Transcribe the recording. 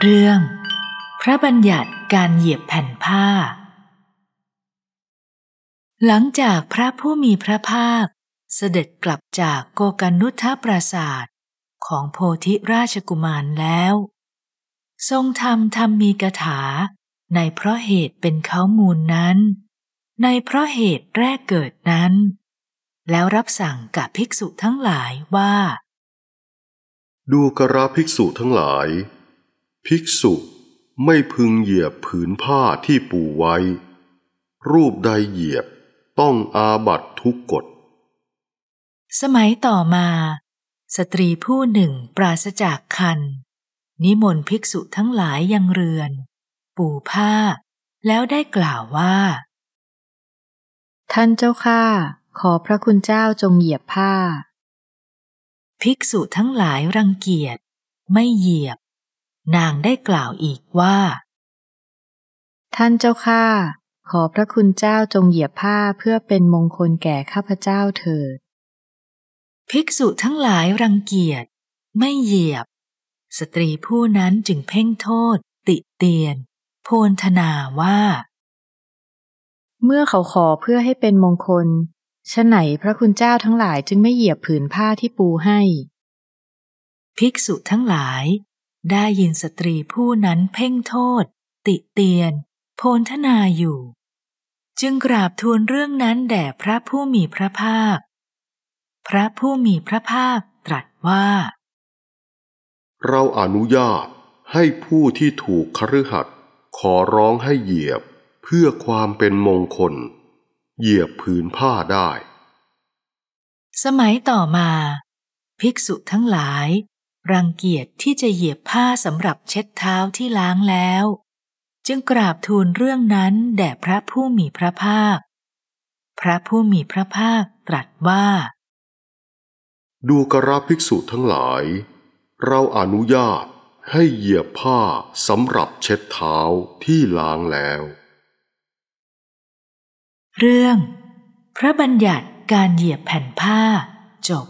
เรื่องพระบัญญัติการเหยียบแผ่นผ้า หลังจากพระผู้มีพระภาคเสด็จกลับจากโกกันนุทธปราศาสตร์ของโพธิราชกุมารแล้ว ทรงทำธรรมมีกถาในเพราะเหตุเป็นเขามูลนั้น ในเพราะเหตุแรกเกิดนั้น แล้วรับสั่งกับภิกษุทั้งหลายว่า ดูกระภิกษุทั้งหลายภิกษุไม่พึงเหยียบผืนผ้าที่ปูไว้ รูปใดเหยียบต้องอาบัตทุกกฎ สมัยต่อมา สตรีผู้หนึ่งปราศจากคัน นิมนต์ภิกษุทั้งหลายยังเรือน ปูผ้าแล้วได้กล่าวว่า ท่านเจ้าข้าขอพระคุณเจ้าจงเหยียบผ้า ภิกษุทั้งหลายรังเกียจไม่เหยียบนางได้กล่าวอีกว่า ท่านเจ้าข้าขอพระคุณเจ้าจงเหยียบผ้าเพื่อเป็นมงคลแก่ข้าพเจ้าเถิด ภิกษุทั้งหลายรังเกียจไม่เหยียบ สตรีผู้นั้นจึงเพ่งโทษ ติเตียน โพนธนาว่า เมื่อเขาขอเพื่อให้เป็นมงคลฉะไหนพระคุณเจ้าทั้งหลายจึงไม่เหยียบผืนผ้าที่ปูให้ ภิกษุทั้งหลายได้ยินสตรีผู้นั้นเพ่งโทษ ติเตียน โพนทนาอยู่ จึงกราบทูลเรื่องนั้นแด่พระผู้มีพระภาค พระผู้มีพระภาคตรัสว่า เราอนุญาตให้ผู้ที่ถูกคฤหัสถ์ขอร้องให้เหยียบเพื่อความเป็นมงคล เหยียบผืนผ้าได้ สมัยต่อมา ภิกษุทั้งหลายรังเกียจที่จะเหยียบผ้าสำหรับเช็ดเท้าที่ล้างแล้ว จึงกราบทูลเรื่องนั้น แด่พระผู้มีพระภาค พระผู้มีพระภาคตรัสว่า ดูกราภิกษุทั้งหลาย เราอนุญาตให้เหยียบผ้าสำหรับเช็ดเท้าที่ล้างแล้ว เรื่อง พระบัญญัติการเหยียบแผ่นผ้าจบ